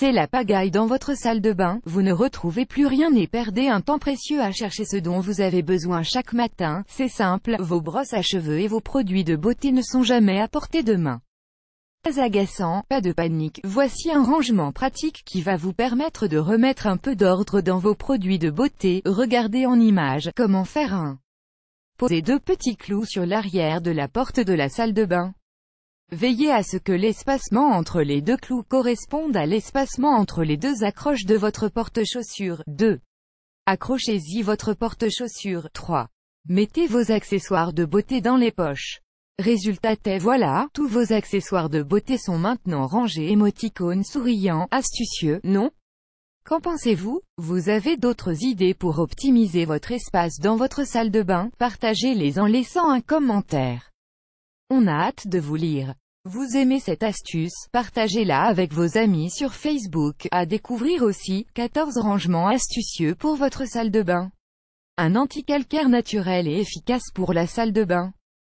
C'est la pagaille dans votre salle de bain, vous ne retrouvez plus rien et perdez un temps précieux à chercher ce dont vous avez besoin chaque matin, c'est simple, vos brosses à cheveux et vos produits de beauté ne sont jamais à portée de main. Pas agaçant, pas de panique, voici un rangement pratique qui va vous permettre de remettre un peu d'ordre dans vos produits de beauté, regardez en image, comment faire un. Posez deux petits clous sur l'arrière de la porte de la salle de bain. Veillez à ce que l'espacement entre les deux clous corresponde à l'espacement entre les deux accroches de votre porte-chaussure. 2. Accrochez-y votre porte-chaussure. 3. Mettez vos accessoires de beauté dans les poches. Résultat est voilà, tous vos accessoires de beauté sont maintenant rangés émoticônes souriant, astucieux, non Qu'en pensez-vous Vous avez d'autres idées pour optimiser votre espace dans votre salle de bain Partagez-les en laissant un commentaire. On a hâte de vous lire. Vous aimez cette astuce, partagez-la avec vos amis sur Facebook. À découvrir aussi, 14 rangements astucieux pour votre salle de bain. Un anticalcaire naturel et efficace pour la salle de bain.